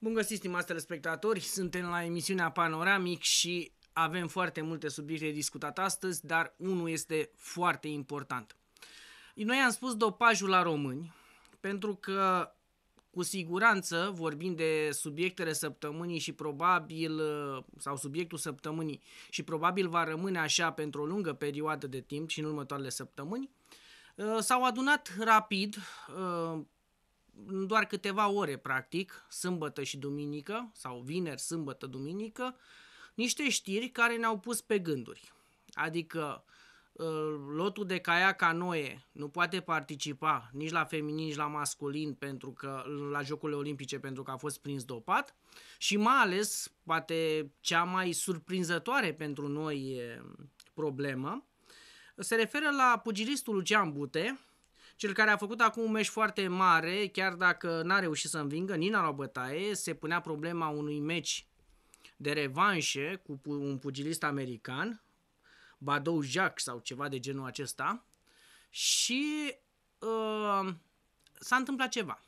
Bun găsit, stimați telespectatori! Suntem la emisiunea Panoramic și avem foarte multe subiecte discutat astăzi, dar unul este foarte important. Noi am spus dopajul la români, pentru că cu siguranță vorbim de subiectele săptămânii și probabil, sau subiectul săptămânii și probabil va rămâne așa pentru o lungă perioadă de timp și în următoarele săptămâni, s-au adunat rapid în doar câteva ore, practic, sâmbătă și duminică, sau vineri, sâmbătă, duminică, niște știri care ne-au pus pe gânduri. Adică ă, lotul de caia canoe nu poate participa nici la feminin, nici la masculin pentru că la Jocurile Olimpice pentru că a fost prins dopat și mai ales, poate cea mai surprinzătoare pentru noi problemă, se referă la pugilistul Lucian Bute, cel care a făcut acum un meci foarte mare, chiar dacă n-a reușit să învingă Nina la bătaie, se punea problema unui meci de revanșe cu un pugilist american, Badou Jacques sau ceva de genul acesta, și uh, s-a întâmplat ceva.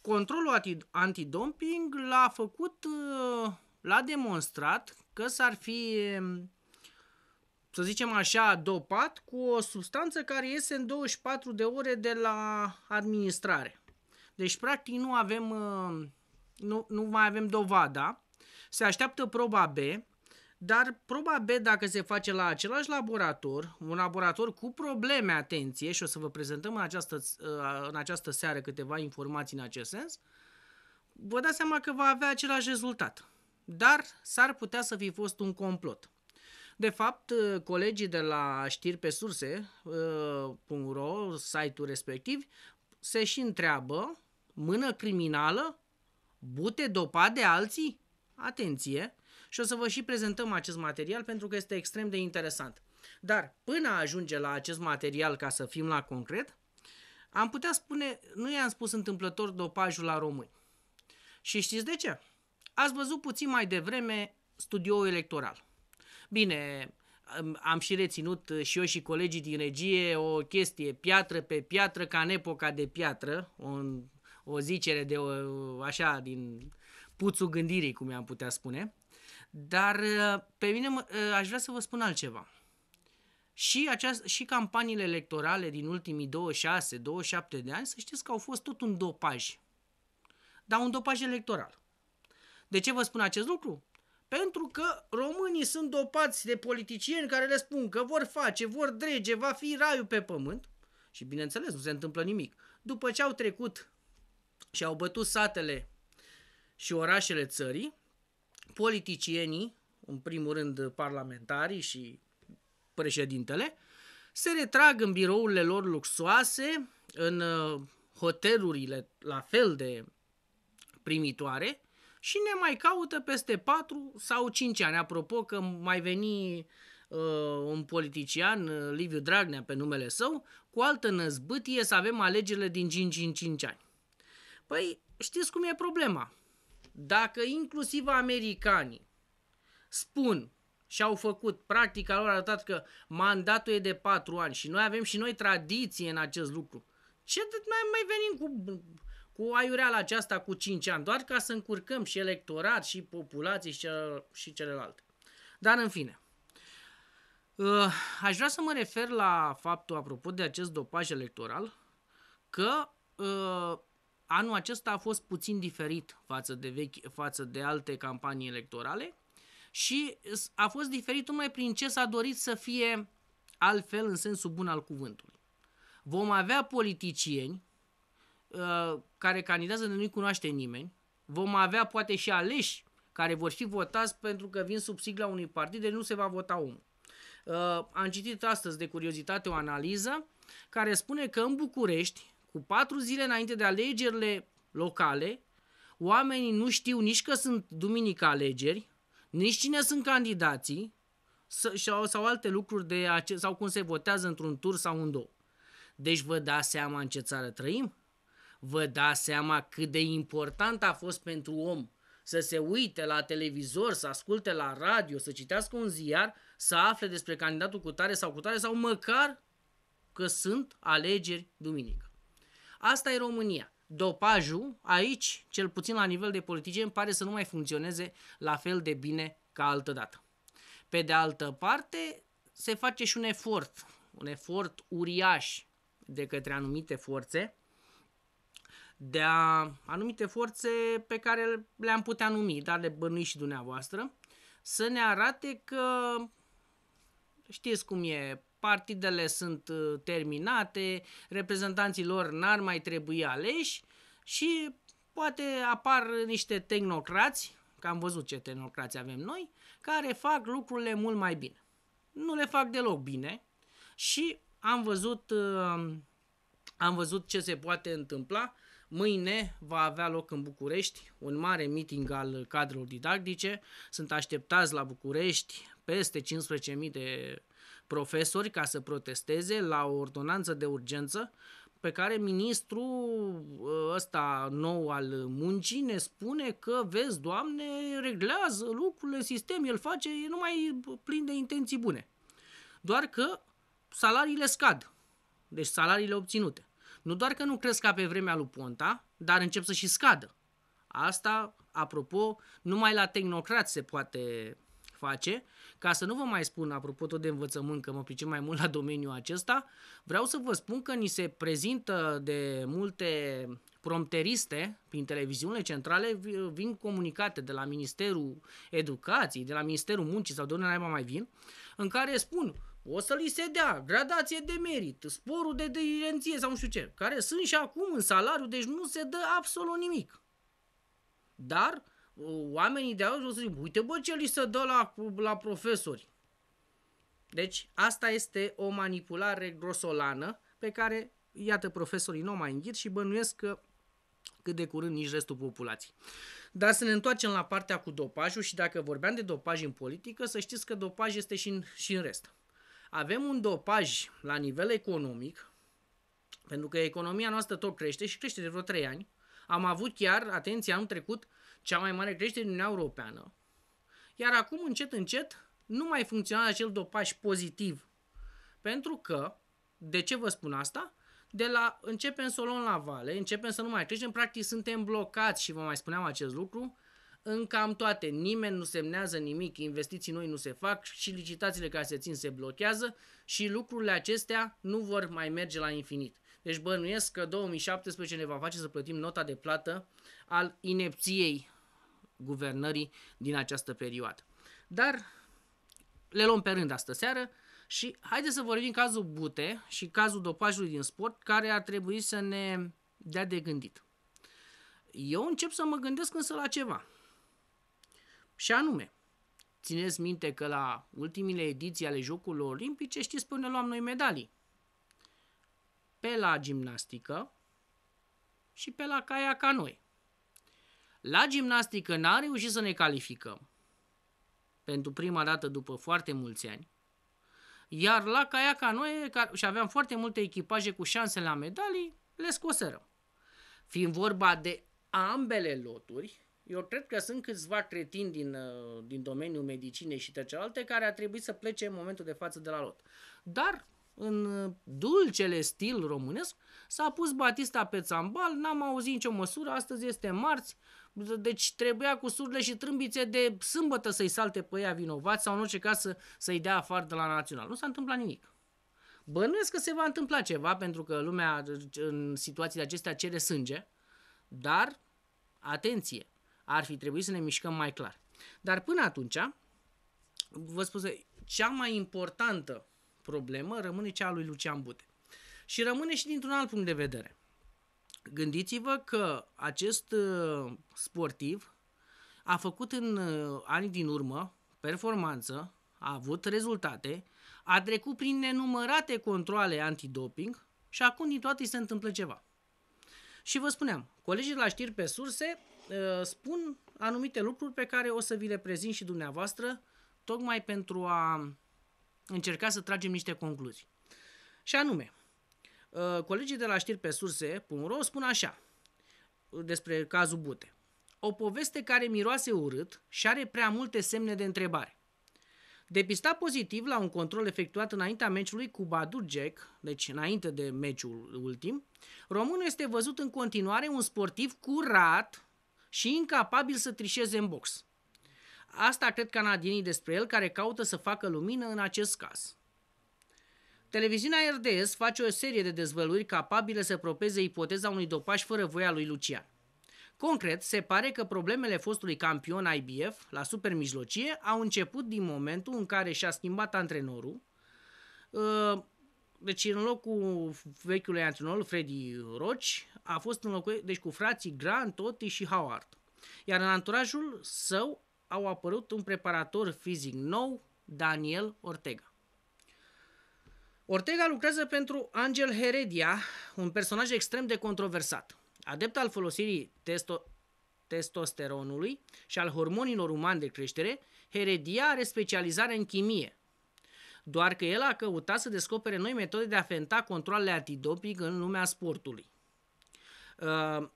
Controlul antidoping l-a făcut, uh, l-a demonstrat că s-ar fi să zicem așa, dopat cu o substanță care iese în 24 de ore de la administrare. Deci, practic, nu avem, uh, nu, nu mai avem dovada, se așteaptă proba B, dar proba B, dacă se face la același laborator, un laborator cu probleme, atenție, și o să vă prezentăm în această, uh, în această seară câteva informații în acest sens, vă dați seama că va avea același rezultat. Dar s-ar putea să fi fost un complot. De fapt, uh, colegii de la știri pe surse, uh, .ro, site-ul respectiv, se și întreabă, mână criminală, bute dopa de alții? Atenție! Și o să vă și prezentăm acest material pentru că este extrem de interesant. Dar până ajunge la acest material ca să fim la concret, am putea spune, nu i-am spus întâmplător dopajul la români. Și știți de ce? Ați văzut puțin mai devreme studioul electoral. Bine, am și reținut uh, și eu și colegii din regie o chestie piatră pe piatră ca în epoca de piatră, o, o zicere de o, așa din puțul gândirii, cum i-am putea spune. Dar uh, pe mine uh, aș vrea să vă spun altceva. Și, aceast, și campaniile electorale din ultimii 26-27 de ani, să știți că au fost tot un dopaj. Dar un dopaj electoral. De ce vă spun acest lucru? Pentru că românii sunt dopați de politicieni care le spun că vor face, vor drege, va fi raiul pe pământ și bineînțeles nu se întâmplă nimic. După ce au trecut și au bătut satele și orașele țării, politicienii, în primul rând parlamentarii și președintele, se retrag în birourile lor luxoase, în uh, hotelurile la fel de primitoare și ne mai caută peste 4 sau 5 ani. Apropo că mai veni uh, un politician, uh, Liviu Dragnea pe numele său, cu altă năzbâtie să avem alegerile din 5 în 5 ani. Păi știți cum e problema? Dacă inclusiv americanii spun și au făcut, practic lor arătat că mandatul e de 4 ani și noi avem și noi tradiție în acest lucru, ce mai, mai venim cu cu aiureala aceasta cu 5 ani, doar ca să încurcăm și electorat, și populații, și, și celelalte. Dar în fine, uh, aș vrea să mă refer la faptul, apropo de acest dopaj electoral, că uh, anul acesta a fost puțin diferit față de, vechi, față de alte campanii electorale și a fost diferit numai prin ce s-a dorit să fie altfel în sensul bun al cuvântului. Vom avea politicieni uh, care candidează de nu-i cunoaște nimeni, vom avea poate și aleși care vor fi votați pentru că vin sub sigla unui partid, de deci nu se va vota omul. Uh, am citit astăzi de curiozitate o analiză care spune că în București, cu patru zile înainte de alegerile locale, oamenii nu știu nici că sunt duminică alegeri, nici cine sunt candidații sau, sau alte lucruri de ace- sau cum se votează într-un tur sau în două. Deci vă dați seama în ce țară trăim? vă dați seama cât de important a fost pentru om să se uite la televizor, să asculte la radio, să citească un ziar, să afle despre candidatul cu tare sau cu tare sau măcar că sunt alegeri duminică. Asta e România. Dopajul aici, cel puțin la nivel de politicieni, pare să nu mai funcționeze la fel de bine ca altădată. Pe de altă parte, se face și un efort, un efort uriaș de către anumite forțe de a anumite forțe pe care le-am putea numi, dar le bănui și dumneavoastră, să ne arate că știți cum e, partidele sunt uh, terminate, reprezentanții lor n-ar mai trebui aleși și poate apar niște tehnocrați, că am văzut ce tehnocrați avem noi, care fac lucrurile mult mai bine. Nu le fac deloc bine și am văzut, uh, am văzut ce se poate întâmpla Mâine va avea loc în București un mare meeting al cadrelor didactice. Sunt așteptați la București peste 15.000 de profesori ca să protesteze la o ordonanță de urgență pe care ministrul ă, ăsta nou al muncii ne spune că, vezi, Doamne, reglează lucrurile, sistem, el face, e numai plin de intenții bune. Doar că salariile scad, deci salariile obținute. Nu doar că nu cresc ca pe vremea lui Ponta, dar încep să și scadă. Asta, apropo, numai la tehnocrați se poate face. Ca să nu vă mai spun, apropo tot de învățământ, că mă pricep mai mult la domeniul acesta, vreau să vă spun că ni se prezintă de multe prompteriste prin televiziunile centrale, vin comunicate de la Ministerul Educației, de la Ministerul Muncii sau de unde mai vin, în care spun o să li se dea gradație de merit, sporul de dirigenție sau nu știu ce, care sunt și acum în salariu, deci nu se dă absolut nimic. Dar oamenii de azi o să zic, uite bă ce li se dă la, la profesori. Deci asta este o manipulare grosolană pe care, iată, profesorii nu o mai înghit și bănuiesc că cât de curând nici restul populației. Dar să ne întoarcem la partea cu dopajul și dacă vorbeam de dopaj în politică, să știți că dopaj este și în, și în rest avem un dopaj la nivel economic, pentru că economia noastră tot crește și crește de vreo 3 ani. Am avut chiar, atenție, anul trecut, cea mai mare creștere din Uniunea Europeană. Iar acum, încet, încet, nu mai funcționează acel dopaj pozitiv. Pentru că, de ce vă spun asta? De la începem să o luăm la vale, începem să nu mai creștem, practic suntem blocați și vă mai spuneam acest lucru, în cam toate. Nimeni nu semnează nimic, investiții noi nu se fac și licitațiile care se țin se blochează și lucrurile acestea nu vor mai merge la infinit. Deci bănuiesc că 2017 ne va face să plătim nota de plată al inepției guvernării din această perioadă. Dar le luăm pe rând astă seară și haideți să vorbim cazul Bute și cazul dopajului din sport care ar trebui să ne dea de gândit. Eu încep să mă gândesc însă la ceva. Și anume, țineți minte că la ultimile ediții ale Jocurilor Olimpice știți până luam noi medalii. Pe la gimnastică și pe la caia ca noi. La gimnastică n-a reușit să ne calificăm pentru prima dată după foarte mulți ani. Iar la caia ca noi, și aveam foarte multe echipaje cu șanse la medalii, le scoserăm. Fiind vorba de ambele loturi, eu cred că sunt câțiva cretini din, uh, din domeniul medicinei și de celelalte care a trebuit să plece în momentul de față de la lot. Dar în uh, dulcele stil românesc, s-a pus Batista pe țambal, n-am auzit nicio măsură, astăzi este marți, deci trebuia cu surle și trâmbițe de sâmbătă să-i salte pe ea vinovați sau în orice caz să, să-i dea afară de la național. Nu s-a întâmplat nimic. Bănuiesc că se va întâmpla ceva, pentru că lumea în de acestea cere sânge, dar, atenție, ar fi trebuit să ne mișcăm mai clar. Dar până atunci, vă spuse, cea mai importantă problemă rămâne cea a lui Lucian Bute. Și rămâne și dintr-un alt punct de vedere. Gândiți-vă că acest uh, sportiv a făcut în uh, anii din urmă performanță, a avut rezultate, a trecut prin nenumărate controle antidoping și acum din toate se întâmplă ceva. Și vă spuneam, colegii de la știri pe surse Ă, spun anumite lucruri pe care o să vi le prezint și dumneavoastră, tocmai pentru a încerca să tragem niște concluzii. Și anume, ă, colegii de la știri pe surse.ro spun așa despre cazul Bute. O poveste care miroase urât și are prea multe semne de întrebare. Depistat pozitiv la un control efectuat înaintea meciului cu Badur Jack, deci înainte de meciul ultim, românul este văzut în continuare un sportiv curat și incapabil să trișeze în box. Asta cred canadienii despre el care caută să facă lumină în acest caz. Televiziunea RDS face o serie de dezvăluiri capabile să propeze ipoteza unui dopaj fără voia lui Lucian. Concret, se pare că problemele fostului campion IBF la super mijlocie au început din momentul în care și-a schimbat antrenorul, ă, deci în locul vechiului antrenor Freddy Roach, a fost înlocuit deci, cu frații Grant, Totti și Howard. Iar în anturajul său au apărut un preparator fizic nou, Daniel Ortega. Ortega lucrează pentru Angel Heredia, un personaj extrem de controversat. Adept al folosirii testo- testosteronului și al hormonilor umani de creștere, Heredia are specializare în chimie, doar că el a căutat să descopere noi metode de a fenta controlele antidoping în lumea sportului. Uh,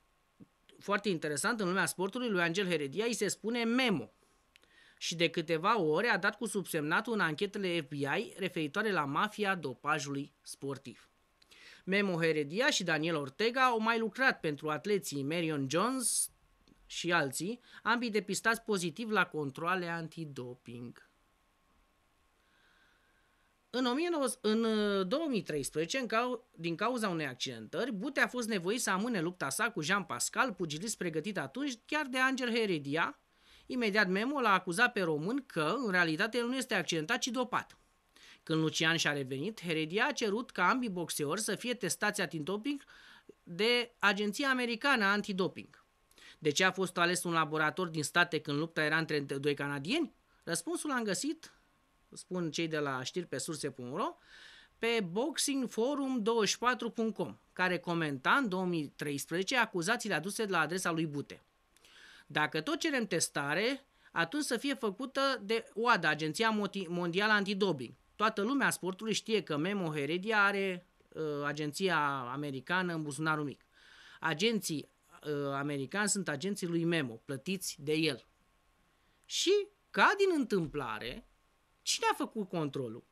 foarte interesant, în lumea sportului lui Angel Heredia îi se spune Memo și de câteva ore a dat cu subsemnatul în anchetele FBI referitoare la mafia dopajului sportiv. Memo Heredia și Daniel Ortega au mai lucrat pentru atleții Marion Jones și alții, ambii depistați pozitiv la controle antidoping. În, 19, în 2013, uh, în cau, din cauza unei accidentări, Bute a fost nevoit să amâne lupta sa cu Jean Pascal, pugilist pregătit atunci chiar de Angel Heredia. Imediat Memo l-a acuzat pe român că, în realitate, el nu este accidentat, ci dopat. Când Lucian și-a revenit, Heredia a cerut ca ambii boxeori să fie testați antidoping de Agenția Americană Antidoping. De ce a fost ales un laborator din state când lupta era între doi canadieni? Răspunsul l-am găsit spun cei de la știri pe surse.ro, pe boxingforum24.com, care comenta în 2013 acuzațiile aduse la adresa lui Bute. Dacă tot cerem testare, atunci să fie făcută de OADA, Agenția Mondială Antidoping. Toată lumea sportului știe că Memo Heredia are uh, agenția americană în buzunarul mic. Agenții uh, americani sunt agenții lui Memo, plătiți de el. Și, ca din întâmplare, Cine a făcut controlul?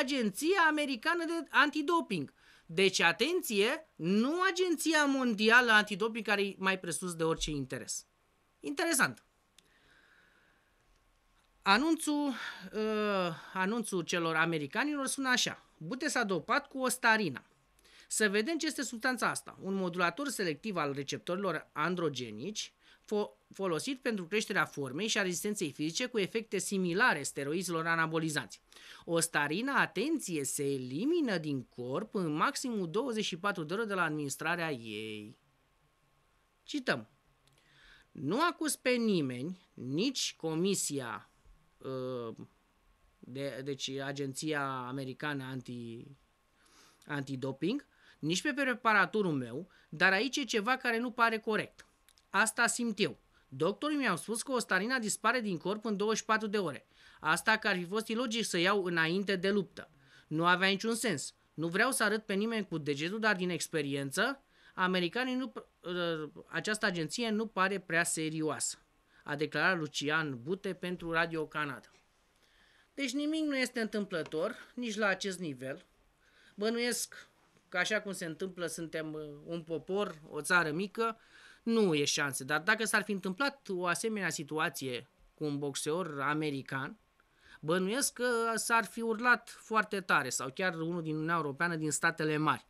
Agenția Americană de Antidoping. Deci, atenție, nu Agenția Mondială Antidoping, care e mai presus de orice interes. Interesant. Anunțul, uh, anunțul celor americanilor sună așa. Bute s-a dopat cu o Să vedem ce este substanța asta. Un modulator selectiv al receptorilor androgenici folosit pentru creșterea formei și a rezistenței fizice cu efecte similare steroizilor anabolizați. O atenție, se elimină din corp în maximul 24 de ore de la administrarea ei. Cităm. Nu acuz pe nimeni, nici comisia, uh, de, deci agenția americană anti, antidoping, nici pe preparatorul meu, dar aici e ceva care nu pare corect. Asta simt eu. Doctorii mi-au spus că ostarina dispare din corp în 24 de ore. Asta că ar fi fost ilogic să iau înainte de luptă. Nu avea niciun sens. Nu vreau să arăt pe nimeni cu degetul, dar din experiență, americanii nu, uh, această agenție nu pare prea serioasă, a declarat Lucian Bute pentru Radio Canada. Deci nimic nu este întâmplător, nici la acest nivel. Bănuiesc că așa cum se întâmplă, suntem uh, un popor, o țară mică, nu e șanse. Dar dacă s-ar fi întâmplat o asemenea situație cu un boxeor american, bănuiesc că s-ar fi urlat foarte tare sau chiar unul din Uniunea Europeană din statele mari.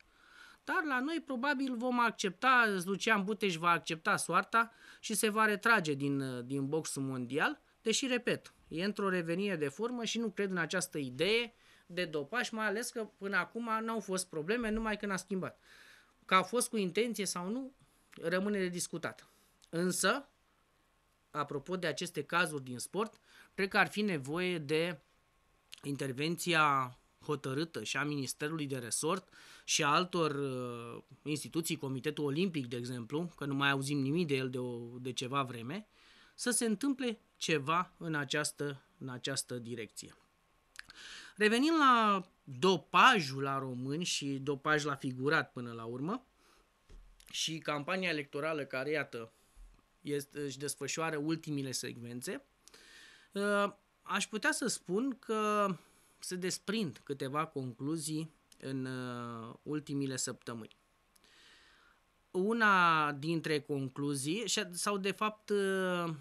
Dar la noi probabil vom accepta, Lucian Buteș va accepta soarta și se va retrage din, din boxul mondial, deși, repet, e într-o revenire de formă și nu cred în această idee de dopaj, mai ales că până acum n-au fost probleme, numai când a schimbat. Că a fost cu intenție sau nu, rămâne de discutat. Însă, apropo de aceste cazuri din sport, cred că ar fi nevoie de intervenția hotărâtă și a Ministerului de Resort și a altor uh, instituții, Comitetul Olimpic, de exemplu, că nu mai auzim nimic de el de, o, de ceva vreme, să se întâmple ceva în această, în această direcție. Revenim la dopajul la români și dopaj la figurat până la urmă, și campania electorală care, iată, este, își desfășoară ultimile secvențe, ă, aș putea să spun că se desprind câteva concluzii în ă, ultimile săptămâni. Una dintre concluzii, sau de fapt ă,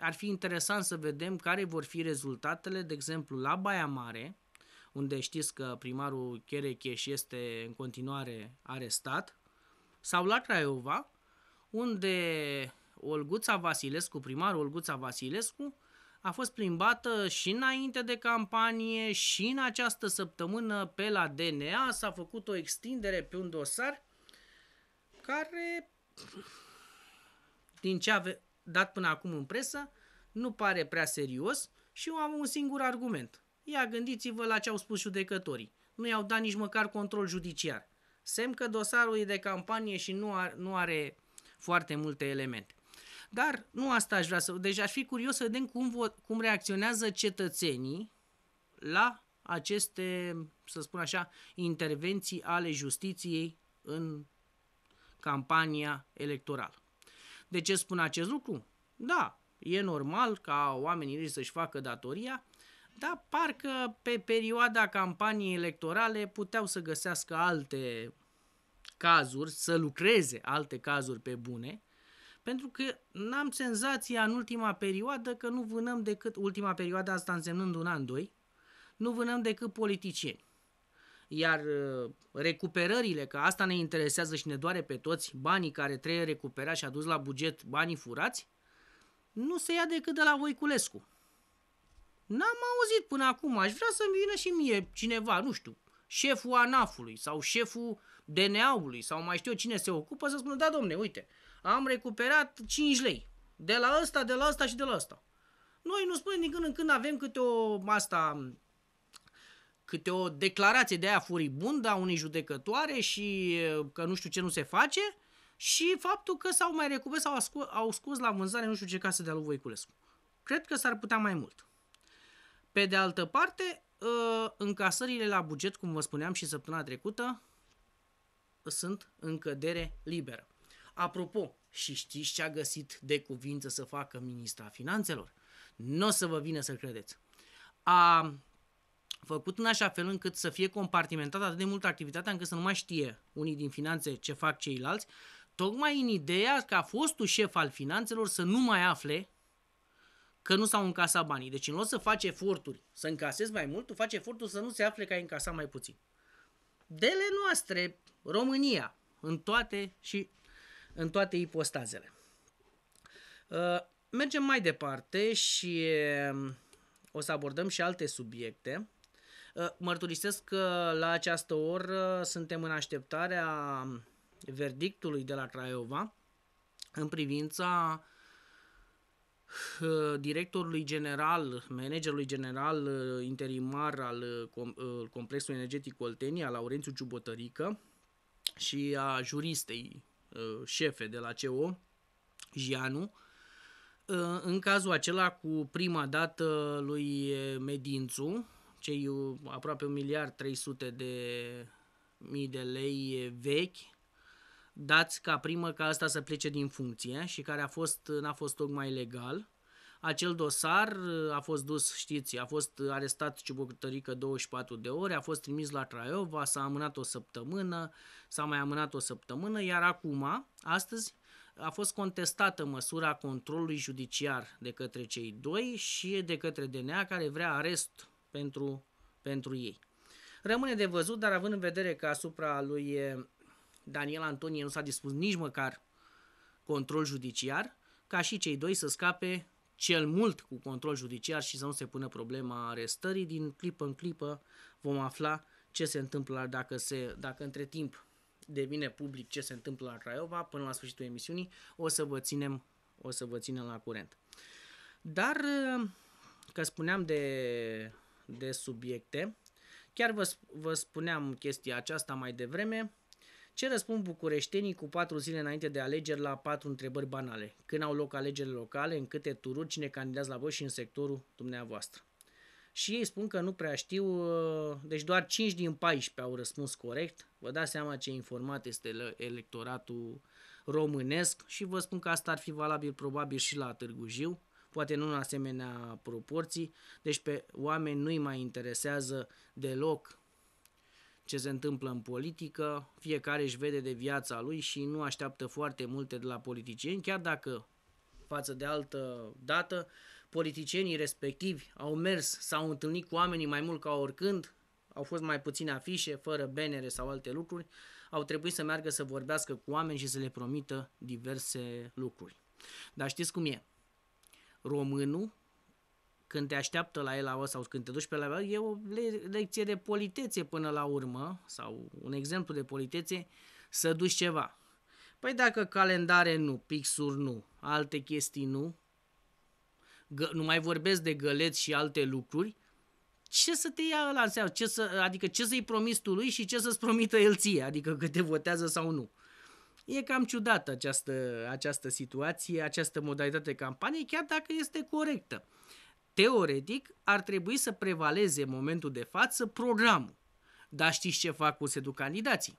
ar fi interesant să vedem care vor fi rezultatele, de exemplu, la Baia Mare, unde știți că primarul Cherecheș este în continuare arestat, sau la Craiova, unde Olguța Vasilescu, primarul Olguța Vasilescu, a fost plimbată și înainte de campanie și în această săptămână pe la DNA s-a făcut o extindere pe un dosar care, din ce a dat până acum în presă, nu pare prea serios și eu am un singur argument. Ia gândiți-vă la ce au spus judecătorii. Nu i-au dat nici măcar control judiciar. Semn că dosarul e de campanie și nu are, nu are foarte multe elemente. Dar nu asta aș vrea să... Deci aș fi curios să vedem cum, vo, cum reacționează cetățenii la aceste, să spun așa, intervenții ale justiției în campania electorală. De ce spun acest lucru? Da, e normal ca oamenii să-și facă datoria, dar parcă pe perioada campaniei electorale puteau să găsească alte cazuri, să lucreze alte cazuri pe bune, pentru că n-am senzația în ultima perioadă că nu vânăm decât, ultima perioadă asta însemnând un an, doi, nu vânăm decât politicieni. Iar uh, recuperările, că asta ne interesează și ne doare pe toți, banii care trebuie recuperați și adus la buget, banii furați, nu se ia decât de la Voiculescu N-am auzit până acum, aș vrea să-mi vină și mie cineva, nu știu, șeful ANAF-ului sau șeful DNA-ului sau mai știu eu cine se ocupă să spună, da domne, uite, am recuperat 5 lei de la ăsta, de la ăsta și de la ăsta. Noi nu spunem din când în când avem câte o, asta, câte o declarație de aia furibundă a unei judecătoare și că nu știu ce nu se face și faptul că s-au mai recuperat sau au scos la vânzare nu știu ce case de la lui Voiculescu. Cred că s-ar putea mai mult. Pe de altă parte, uh, încasările la buget, cum vă spuneam și săptămâna trecută, sunt în cădere liberă. Apropo, și știți ce a găsit de cuvință să facă ministra finanțelor? Nu o să vă vină să credeți. A făcut în așa fel încât să fie compartimentată atât de mult activitatea încât să nu mai știe unii din finanțe ce fac ceilalți, tocmai în ideea că a fostul șef al finanțelor să nu mai afle că nu s-au încasat banii. Deci în loc să faci eforturi să încasezi mai mult, tu faci efortul să nu se afle că ai încasat mai puțin. Dele noastre, România, în toate și în toate ipostazele. Uh, mergem mai departe și um, o să abordăm și alte subiecte. Uh, mărturisesc că la această oră suntem în așteptarea verdictului de la Craiova în privința uh, directorului general, managerului general interimar al complexului energetic Oltenia, Laurențiu Ciubotărică, și a juristei șefe de la CO, Gianu, în cazul acela cu prima dată lui Medințu, cei aproape 1.300.000 miliard de mii de lei vechi, dați ca primă ca asta să plece din funcție și care a fost, n-a fost tocmai legal. Acel dosar uh, a fost dus, știți, a fost uh, arestat Ciuboctărică 24 de ore, a fost trimis la Craiova, s-a amânat o săptămână, s-a mai amânat o săptămână, iar acum, astăzi, a fost contestată măsura controlului judiciar de către cei doi și de către DNA care vrea arest pentru, pentru ei. Rămâne de văzut, dar având în vedere că asupra lui uh, Daniel Antonie nu s-a dispus nici măcar control judiciar, ca și cei doi să scape cel mult cu control judiciar și să nu se pună problema arestării. Din clipă în clipă vom afla ce se întâmplă dacă, se, dacă între timp devine public ce se întâmplă la Craiova până la sfârșitul emisiunii, o să vă ținem, o să vă ținem la curent. Dar că spuneam de, de subiecte, chiar vă, vă spuneam chestia aceasta mai devreme, ce răspund bucureștenii cu patru zile înainte de alegeri la patru întrebări banale? Când au loc alegerile locale, în câte tururi, cine candidează la voi și în sectorul dumneavoastră? Și ei spun că nu prea știu, ă, deci doar 5 din 14 au răspuns corect. Vă dați seama ce informat este electoratul românesc și vă spun că asta ar fi valabil probabil și la Târgu Jiu, poate nu în asemenea proporții, deci pe oameni nu-i mai interesează deloc ce se întâmplă în politică, fiecare își vede de viața lui și nu așteaptă foarte multe de la politicieni, chiar dacă față de altă dată, politicienii respectivi au mers, s-au întâlnit cu oamenii mai mult ca oricând, au fost mai puține afișe, fără benere sau alte lucruri, au trebuit să meargă să vorbească cu oameni și să le promită diverse lucruri. Dar știți cum e? Românul când te așteaptă la el sau când te duci pe la el, e o le- lecție de politețe până la urmă, sau un exemplu de politețe, să duci ceva. Păi dacă calendare nu, pixuri nu, alte chestii nu, gă, nu mai vorbesc de găleți și alte lucruri, ce să te ia ăla în Ce să, adică ce să-i promiți tu lui și ce să-ți promită el ție, adică că te votează sau nu. E cam ciudată această, această situație, această modalitate de campanie, chiar dacă este corectă teoretic, ar trebui să prevaleze în momentul de față programul. Dar știți ce fac cu sedu candidații?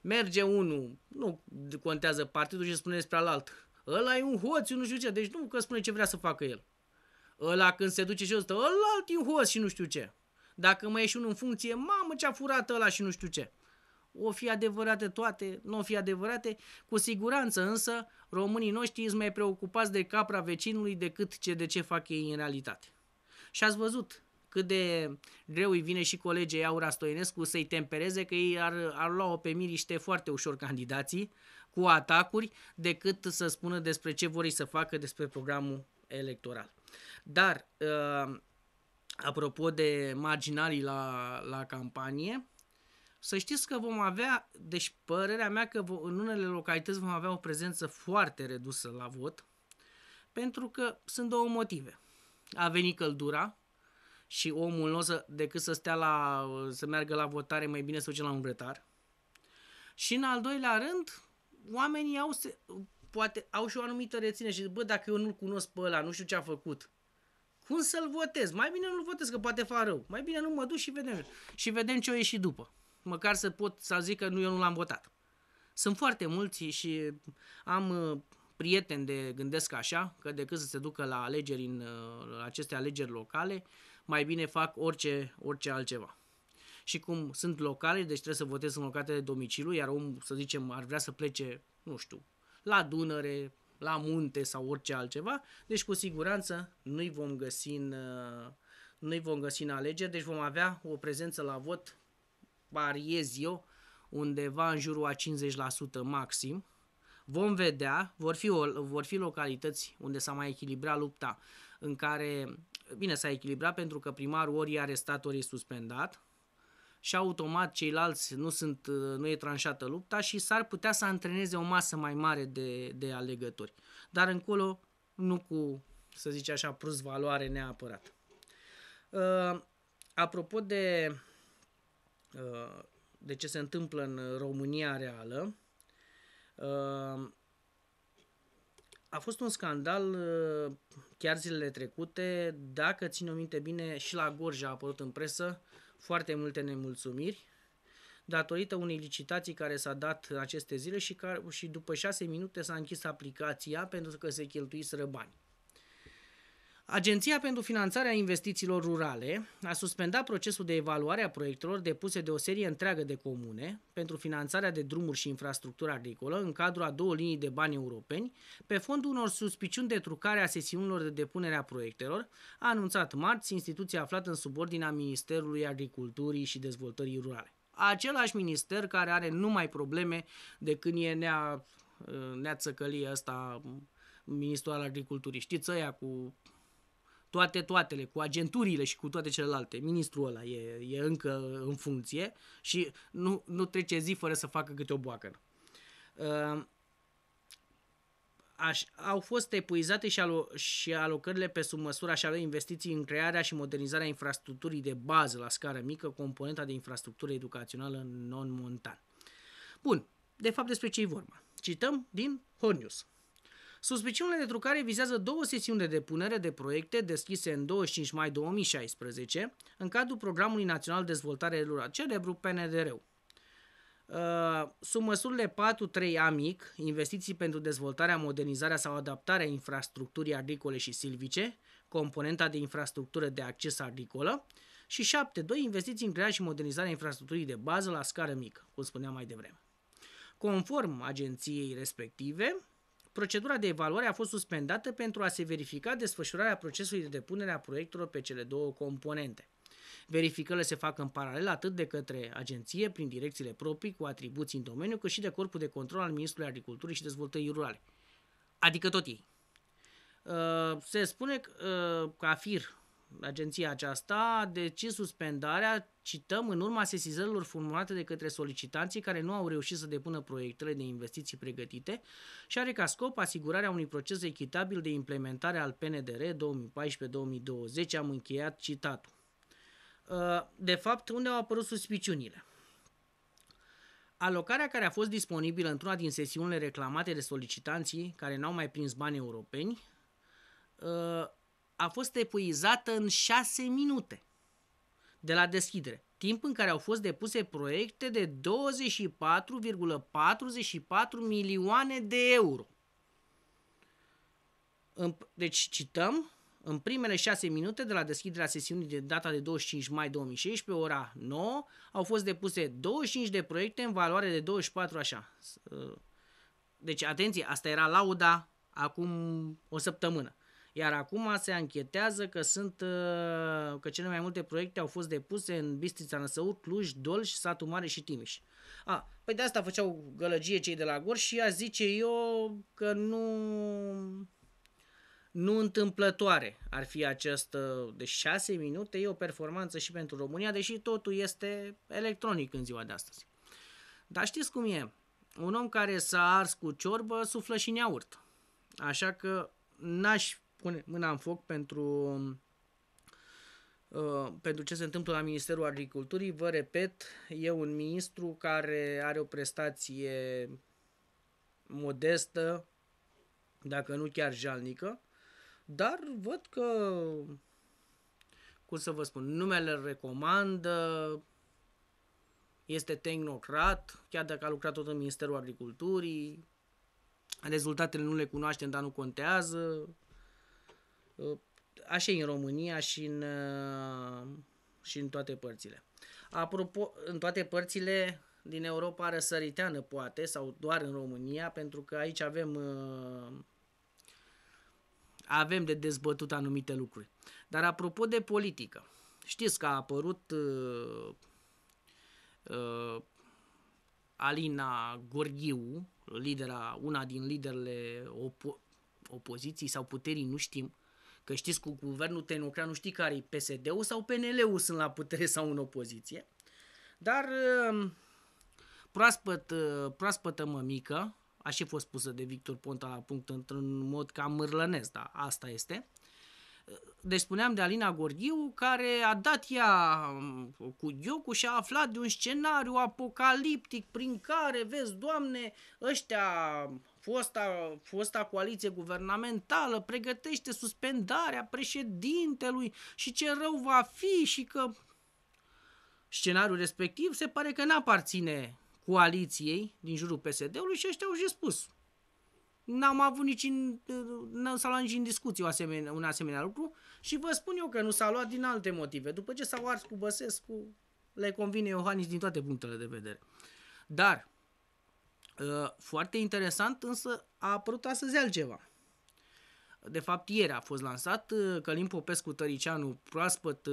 Merge unul, nu contează partidul și spune despre alalt. Ăla e un hoț, nu știu ce, deci nu că spune ce vrea să facă el. Ăla când se duce și ăsta, ăla e un hoț și nu știu ce. Dacă mai ești unul în funcție, mamă ce-a furat ăla și nu știu ce o fi adevărate toate, nu o fi adevărate, cu siguranță însă românii noștri sunt mai preocupați de capra vecinului decât ce de ce fac ei în realitate. Și ați văzut cât de greu îi vine și colegii Aura Stoinescu să-i tempereze că ei ar, ar lua-o pe miriște foarte ușor candidații cu atacuri decât să spună despre ce vor să facă despre programul electoral. Dar, ă, apropo de marginalii la, la campanie, să știți că vom avea, deci părerea mea că în unele localități vom avea o prezență foarte redusă la vot, pentru că sunt două motive. A venit căldura și omul nu o să, decât să stea la, să meargă la votare, mai bine să duce la un grătar. Și în al doilea rând, oamenii au, se, poate, au și o anumită reține și zic, bă, dacă eu nu-l cunosc pe ăla, nu știu ce a făcut, cum să-l votez? Mai bine nu-l votez, că poate fac rău. Mai bine nu mă duc și vedem. Și vedem ce o ieși după măcar să pot să zic că nu, eu nu l-am votat. Sunt foarte mulți și am uh, prieteni de gândesc așa, că decât să se ducă la alegeri în uh, la aceste alegeri locale, mai bine fac orice, orice altceva. Și cum sunt locale, deci trebuie să votez în locate de domiciliu, iar om, să zicem, ar vrea să plece, nu știu, la Dunăre, la munte sau orice altceva, deci cu siguranță nu-i vom găsi în, uh, nu vom găsi în alegeri, deci vom avea o prezență la vot pariez eu, undeva în jurul a 50% maxim. Vom vedea, vor fi, o, vor fi localități unde s-a mai echilibrat lupta, în care, bine, s-a echilibrat pentru că primarul ori e arestat, ori e suspendat și automat ceilalți nu, sunt, nu e tranșată lupta și s-ar putea să antreneze o masă mai mare de, de alegători. Dar încolo nu cu, să zice așa, plus valoare neapărat. Uh, apropo de de ce se întâmplă în România reală. Ehm, a fost un scandal eh, chiar zilele trecute, dacă țin o minte bine, și la Gorj a apărut în presă foarte multe nemulțumiri datorită unei licitații care s-a dat aceste zile și, care, și după șase minute s-a închis aplicația pentru că se cheltuiseră bani. Agenția pentru Finanțarea Investițiilor Rurale a suspendat procesul de evaluare a proiectelor depuse de o serie întreagă de comune pentru finanțarea de drumuri și infrastructură agricolă în cadrul a două linii de bani europeni, pe fondul unor suspiciuni de trucare a sesiunilor de depunere a proiectelor, a anunțat marți instituția aflată în subordinea Ministerului Agriculturii și Dezvoltării Rurale. Același minister care are numai probleme de când e nea, țăcălie asta ministrul al agriculturii. Știți ăia cu toate toatele, cu agenturile și cu toate celelalte. Ministrul ăla e, e încă în funcție și nu, nu trece zi fără să facă câte o boacă. Uh, ehm, aș, au fost epuizate și, alo, și alocările pe sub măsura și ale investiții în crearea și modernizarea infrastructurii de bază la scară mică, componenta de infrastructură educațională non-montan. Bun, de fapt despre ce e vorba? Cităm din Hornius. Suspiciunile de trucare vizează două sesiuni de depunere de proiecte deschise în 25 mai 2016 în cadrul Programului Național de Dezvoltare Rural Cerebru, PNDR-ul. Uh, sub măsurile 4-3 mic, investiții pentru dezvoltarea, modernizarea sau adaptarea infrastructurii agricole și silvice, componenta de infrastructură de acces agricolă, și 7-2 investiții în crearea și modernizarea infrastructurii de bază la scară mică, cum spuneam mai devreme. Conform agenției respective, Procedura de evaluare a fost suspendată pentru a se verifica desfășurarea procesului de depunere a proiectelor pe cele două componente. Verificările se fac în paralel atât de către agenție, prin direcțiile proprii, cu atribuții în domeniu, cât și de corpul de control al Ministrului Agriculturii și Dezvoltării Rurale. Adică tot ei. Uh, se spune că uh, AFIR agenția aceasta a decis suspendarea, cităm, în urma sesizărilor formulate de către solicitanții care nu au reușit să depună proiectele de investiții pregătite și are ca scop asigurarea unui proces echitabil de implementare al PNDR 2014-2020, am încheiat citatul. Uh, de fapt, unde au apărut suspiciunile? Alocarea care a fost disponibilă într-una din sesiunile reclamate de solicitanții care n-au mai prins bani europeni uh, a fost epuizată în șase minute de la deschidere, timp în care au fost depuse proiecte de 24,44 milioane de euro. Deci cităm, în primele șase minute de la deschiderea sesiunii de data de 25 mai 2016, ora 9, au fost depuse 25 de proiecte în valoare de 24, așa. Uh, deci, atenție, asta era lauda acum o săptămână iar acum se anchetează că sunt uh, că cele mai multe proiecte au fost depuse în Bistrița Năsăut, Cluj, Dolj, Satu Mare și Timiș. A, păi de asta făceau gălăgie cei de la Gor și a zice eu că nu nu întâmplătoare ar fi această uh, de deci 6 minute, e o performanță și pentru România, deși totul este electronic în ziua de astăzi. Dar știți cum e? Un om care s-a ars cu ciorbă suflă și neaurt. Așa că n-aș pune mâna în foc pentru, uh, pentru ce se întâmplă la Ministerul Agriculturii. Vă repet, e un ministru care are o prestație modestă, dacă nu chiar jalnică, dar văd că, cum să vă spun, numele recomandă, este tehnocrat, chiar dacă a lucrat tot în Ministerul Agriculturii, rezultatele nu le cunoaștem, dar nu contează, Uh, așa e în România și în, uh, și în toate părțile. Apropo, în toate părțile din Europa răsăriteană, poate, sau doar în România, pentru că aici avem uh, avem de dezbătut anumite lucruri. Dar apropo de politică, știți că a apărut uh, uh, Alina Gorghiu, lidera, una din liderele opo- opoziției sau puterii, nu știm, Că știți, cu guvernul nu știi care e PSD-ul sau PNL-ul sunt la putere sau în opoziție. Dar um, proaspăt, uh, proaspătă mămică, a și fost pusă de Victor Ponta la punct într-un mod cam mârlănesc, dar asta este. Deci spuneam de Alina Gorghiu, care a dat ea um, cu Giocu și a aflat de un scenariu apocaliptic prin care, vezi, doamne, ăștia fosta, fosta coaliție guvernamentală pregătește suspendarea președintelui și ce rău va fi și că scenariul respectiv se pare că n-aparține coaliției din jurul PSD-ului și ăștia au și spus. N-am avut nici în, n s-a luat nici în discuție o asemenea, un asemenea lucru și vă spun eu că nu s-a luat din alte motive. După ce s-au ars cu Băsescu, le convine Iohannis din toate punctele de vedere. Dar Ă, foarte interesant, însă a apărut astăzi altceva. De fapt, ieri a fost lansat ă, Călim Popescu Tăricianu, proaspăt ă,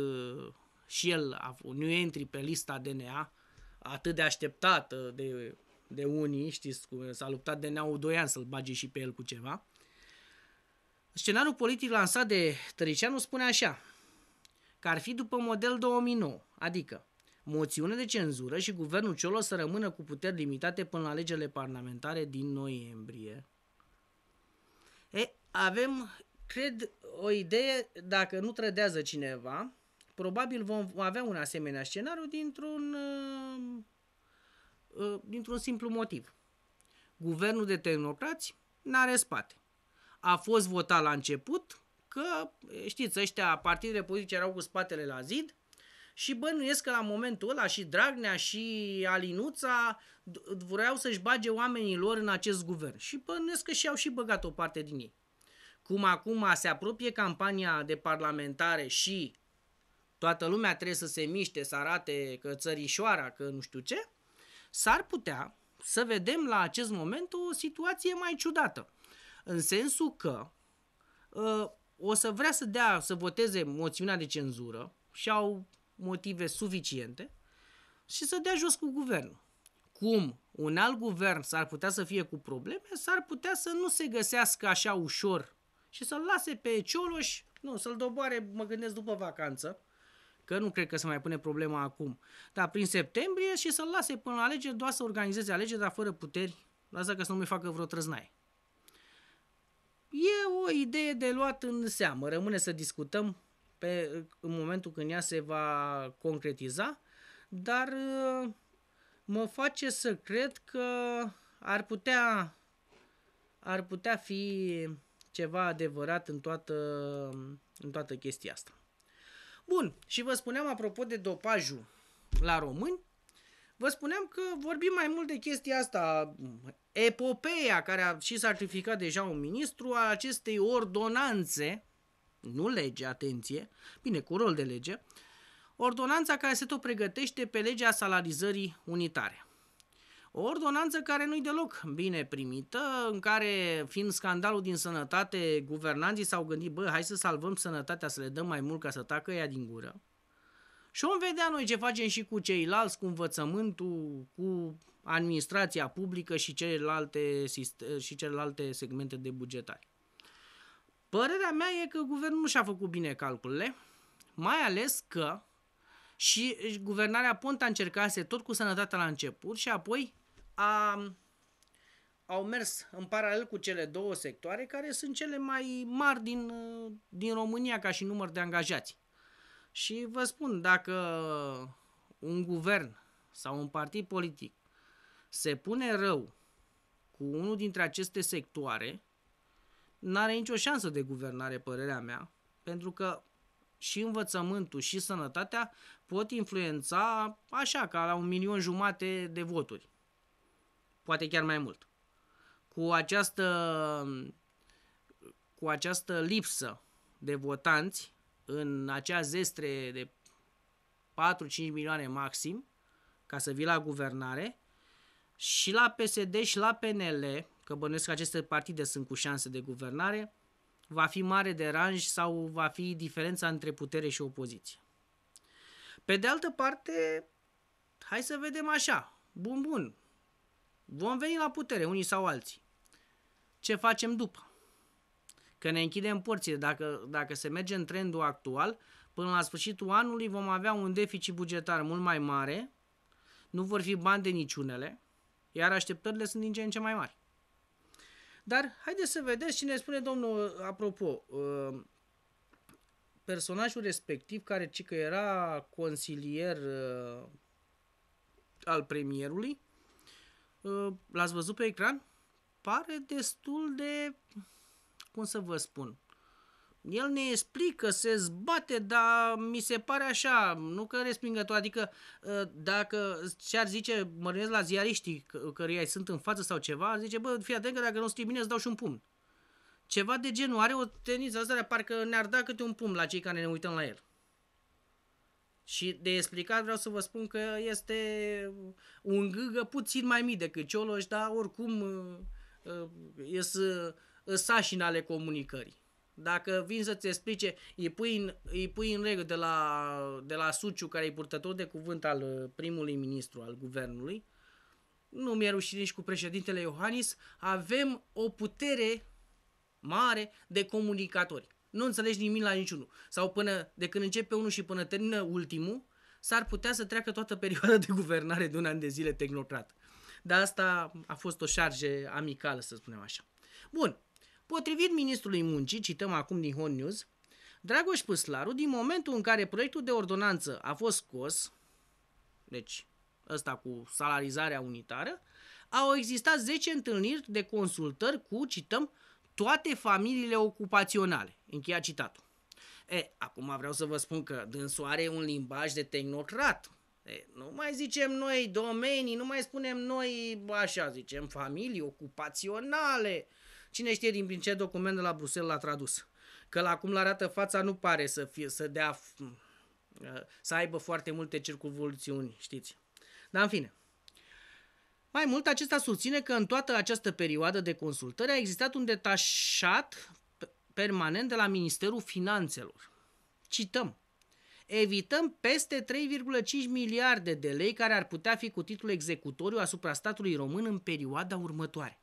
și el, a new entry pe lista DNA, atât de așteptat de, de unii, știți, s-a luptat DNA-ul 2 ani să-l bage și pe el cu ceva. Scenariul politic lansat de Tăricianu spune așa, că ar fi după model 2009, adică moțiune de cenzură și guvernul Ciolo să rămână cu puteri limitate până la alegerile parlamentare din noiembrie. E, avem, cred, o idee, dacă nu trădează cineva, probabil vom avea un asemenea scenariu dintr-un, uh, uh, dintr-un simplu motiv. Guvernul de tehnocrați n-are spate. A fost votat la început că, știți, ăștia, partidele politice erau cu spatele la zid, și bănuiesc că la momentul ăla și Dragnea și Alinuța vreau să-și bage oamenii lor în acest guvern și bănuiesc că și-au și băgat o parte din ei. Cum acum se apropie campania de parlamentare și toată lumea trebuie să se miște, să arate că țărișoara, că nu știu ce, s-ar putea să vedem la acest moment o situație mai ciudată. În sensul că uh, o să vrea să dea, să voteze moțiunea de cenzură și au motive suficiente și să dea jos cu guvernul. Cum un alt guvern s-ar putea să fie cu probleme, s-ar putea să nu se găsească așa ușor și să-l lase pe Cioloș, nu, să-l doboare, mă gândesc, după vacanță, că nu cred că se mai pune problema acum, dar prin septembrie și să-l lase până la alegeri, doar să organizeze alegeri, dar fără puteri, lasă că să nu mai facă vreo trăznaie. E o idee de luat în seamă, rămâne să discutăm pe, în momentul când ea se va concretiza, dar uh, mă face să cred că ar putea, ar putea fi ceva adevărat în toată, în toată chestia asta. Bun, și vă spuneam apropo de dopajul la români, vă spuneam că vorbim mai mult de chestia asta, epopeea care a și sacrificat deja un ministru a acestei ordonanțe nu lege, atenție, bine, cu rol de lege, ordonanța care se tot pregătește pe legea salarizării unitare. O ordonanță care nu-i deloc bine primită, în care, fiind scandalul din sănătate, guvernanții s-au gândit, bă, hai să salvăm sănătatea, să le dăm mai mult ca să tacă ea din gură. Și om vedea noi ce facem și cu ceilalți, cu învățământul, cu administrația publică și celelalte, și celelalte segmente de bugetari. Părerea mea e că guvernul nu și-a făcut bine calculele, mai ales că și guvernarea Ponta încercase tot cu sănătatea la început și apoi a, au mers în paralel cu cele două sectoare care sunt cele mai mari din, din România ca și număr de angajați. Și vă spun, dacă un guvern sau un partid politic se pune rău cu unul dintre aceste sectoare, n-are nicio șansă de guvernare, părerea mea, pentru că și învățământul și sănătatea pot influența așa, ca la un milion jumate de voturi. Poate chiar mai mult. Cu această, cu această lipsă de votanți în acea zestre de 4-5 milioane maxim, ca să vii la guvernare, și la PSD și la PNL, că bănuiesc că aceste partide sunt cu șanse de guvernare, va fi mare deranj sau va fi diferența între putere și opoziție. Pe de altă parte, hai să vedem așa, bun, bun, vom veni la putere, unii sau alții. Ce facem după? Că ne închidem porțile, dacă, dacă se merge în trendul actual, până la sfârșitul anului vom avea un deficit bugetar mult mai mare, nu vor fi bani de niciunele, iar așteptările sunt din ce în ce mai mari. Dar haideți să vedeți ce ne spune domnul, apropo, uh, personajul respectiv, care ci că era consilier uh, al premierului, uh, l-ați văzut pe ecran? Pare destul de, cum să vă spun, el ne explică, se zbate, dar mi se pare așa, nu că respingător, adică ă, dacă ce-ar zice, mă la ziariștii căruia ai sunt în față sau ceva, zice, bă, fii atent că dacă nu scrii bine îți dau și un pumn. Ceva de genul, are o tendință asta, parcă ne-ar da câte un pumn la cei care ne uităm la el. Și de explicat vreau să vă spun că este un gâgă puțin mai mic decât Cioloș, dar oricum ă, ă, e sașin ale comunicării. Dacă vin să-ți explice, îi pui în, îi pui în regulă de la, de la Suciu, care e purtător de cuvânt al uh, primului ministru al guvernului, nu mi-e rușine nici cu președintele Iohannis, avem o putere mare de comunicatori. Nu înțelegi nimic la niciunul. Sau până de când începe unul și până termină ultimul, s-ar putea să treacă toată perioada de guvernare de un an de zile tehnocrat. Dar asta a fost o șarge amicală, să spunem așa. Bun, Potrivit ministrului muncii, cităm acum din Hon News, Dragoș Puslaru, din momentul în care proiectul de ordonanță a fost scos, deci ăsta cu salarizarea unitară, au existat 10 întâlniri de consultări cu, cităm, toate familiile ocupaționale. Încheia citatul. E, acum vreau să vă spun că dânsul are un limbaj de tehnocrat. E, nu mai zicem noi domenii, nu mai spunem noi așa, zicem familii ocupaționale, Cine știe din prin ce document de la Bruxelles l-a tradus. Că la cum arată fața nu pare să, fie, să dea uh, să aibă foarte multe circunvoluțiuni, știți. Dar în fine. Mai mult, acesta susține că în toată această perioadă de consultări a existat un detașat permanent de la Ministerul Finanțelor. Cităm. Evităm peste 3,5 miliarde de lei care ar putea fi cu titlul executoriu asupra statului român în perioada următoare.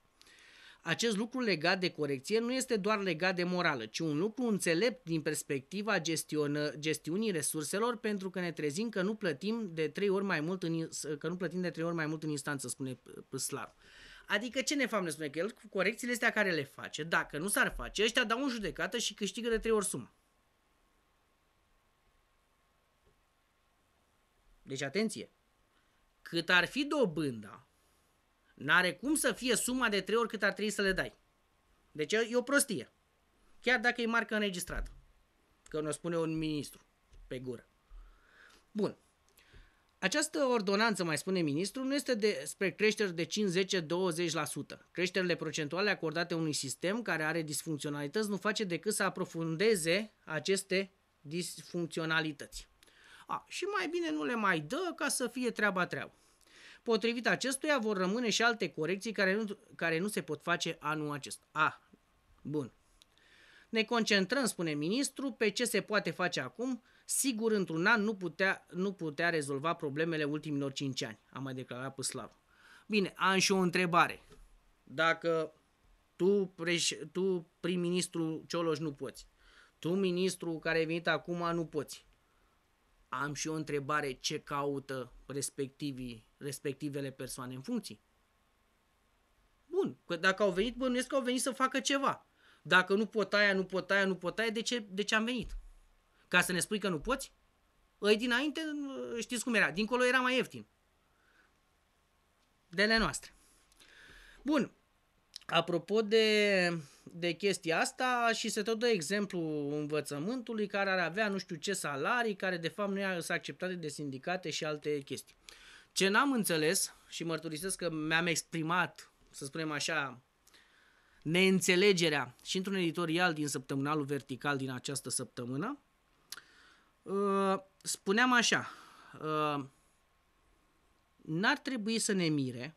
Acest lucru legat de corecție nu este doar legat de morală, ci un lucru înțelept din perspectiva gestionă, gestiunii resurselor, pentru că ne trezim că nu plătim de trei ori mai mult în, că nu plătim de trei ori mai mult în instanță, spune Slav. Adică ce ne fac ne spune că el cu corecțiile astea care le face, dacă nu s-ar face, ăștia dau în judecată și câștigă de trei ori sumă. Deci atenție, cât ar fi dobânda N-are cum să fie suma de trei ori cât ar trebui să le dai. Deci e o prostie. Chiar dacă e marcă înregistrată. Că ne spune un ministru pe gură. Bun. Această ordonanță, mai spune ministrul, nu este despre creșteri de 5-10-20%. Creșterile procentuale acordate unui sistem care are disfuncționalități nu face decât să aprofundeze aceste disfuncționalități. A, și mai bine nu le mai dă ca să fie treaba treabă. Potrivit acestuia vor rămâne și alte corecții care nu, care nu se pot face anul acesta. A, ah, bun. Ne concentrăm, spune ministru, pe ce se poate face acum. Sigur, într-un an nu putea, nu putea rezolva problemele ultimilor 5 ani, a mai declarat Păslaru. Bine, am și o întrebare. Dacă tu, preș, tu prim-ministru Cioloș, nu poți, tu, ministru care ai venit acum, nu poți, am și o întrebare ce caută respectivii, respectivele persoane în funcții. Bun, că dacă au venit, bănuiesc că au venit să facă ceva. Dacă nu pot aia, nu pot aia, nu pot aia, de ce, de ce am venit? Ca să ne spui că nu poți? Ei dinainte, știți cum era, dincolo era mai ieftin. De ale noastre. Bun, Apropo de, de chestia asta și se tot dă exemplu învățământului care ar avea nu știu ce salarii, care de fapt nu sunt acceptate de sindicate și alte chestii. Ce n-am înțeles și mărturisesc că mi-am exprimat, să spunem așa, neînțelegerea și într-un editorial din săptămânalul vertical din această săptămână, ă, spuneam așa, ă, n-ar trebui să ne mire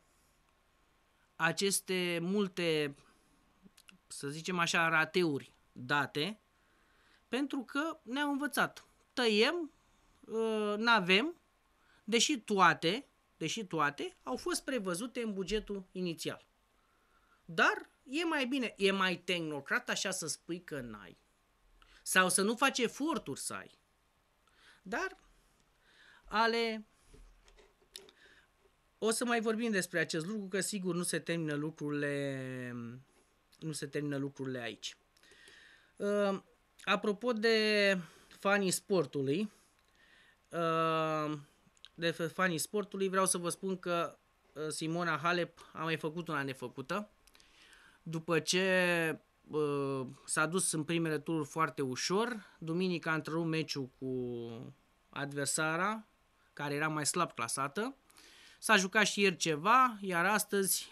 aceste multe, să zicem așa, rateuri date, pentru că ne-au învățat. Tăiem, uh, n-avem, deși toate, deși toate au fost prevăzute în bugetul inițial. Dar e mai bine, e mai tehnocrat așa să spui că n-ai. Sau să nu faci eforturi să ai. Dar ale o să mai vorbim despre acest lucru, că sigur nu se termină lucrurile, nu se termină lucrurile aici. Uh, apropo de fanii sportului, uh, de fanii sportului, vreau să vă spun că uh, Simona Halep a mai făcut una nefăcută. După ce uh, s-a dus în primele tururi foarte ușor, duminica a întrerupt meciul cu adversara, care era mai slab clasată, S-a jucat și ieri ceva, iar astăzi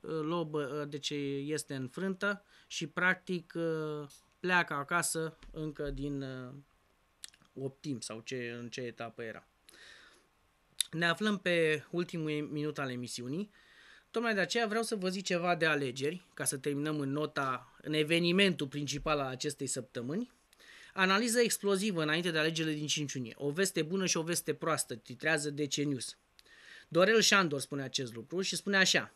uh, lobă, deci este înfrântă și practic uh, pleacă acasă încă din optim sau ce, în ce etapă era. Ne aflăm pe ultimul minut al emisiunii. Tocmai de aceea vreau să vă zic ceva de alegeri, ca să terminăm în nota, în evenimentul principal al acestei săptămâni. Analiză explozivă înainte de alegerile din 5 iunie. O veste bună și o veste proastă, titrează DC News. Dorel Șandor spune acest lucru și spune așa.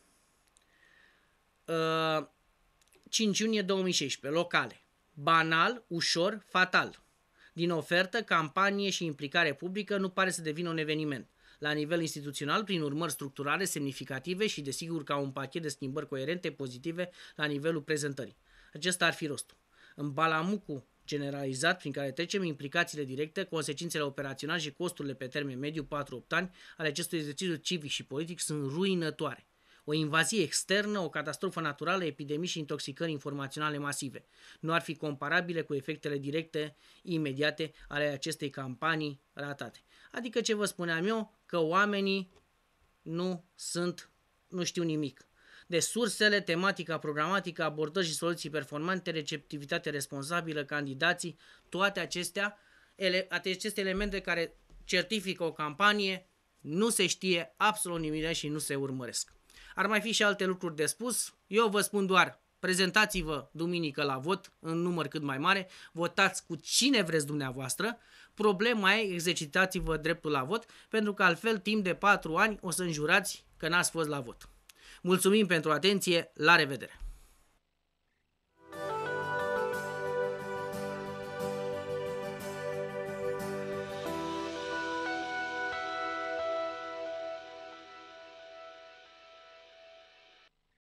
5 uh, iunie 2016, locale. Banal, ușor, fatal. Din ofertă, campanie și implicare publică nu pare să devină un eveniment. La nivel instituțional, prin urmări structurale semnificative și, desigur, ca un pachet de schimbări coerente, pozitive, la nivelul prezentării. Acesta ar fi rostul. În balamucul generalizat prin care trecem implicațiile directe, consecințele operaționale și costurile pe termen mediu 4-8 ani ale acestui exercițiu civic și politic sunt ruinătoare. O invazie externă, o catastrofă naturală, epidemii și intoxicări informaționale masive nu ar fi comparabile cu efectele directe imediate ale acestei campanii ratate. Adică ce vă spuneam eu? Că oamenii nu sunt, nu știu nimic de sursele, tematica programatică, abordări și soluții performante, receptivitate responsabilă, candidații, toate acestea, ele, aceste elemente care certifică o campanie, nu se știe absolut nimic și nu se urmăresc. Ar mai fi și alte lucruri de spus. Eu vă spun doar, prezentați-vă duminică la vot în număr cât mai mare, votați cu cine vreți dumneavoastră, problema e exercitați-vă dreptul la vot, pentru că altfel timp de 4 ani o să înjurați că n-ați fost la vot. Mulțumim pentru atenție, la revedere!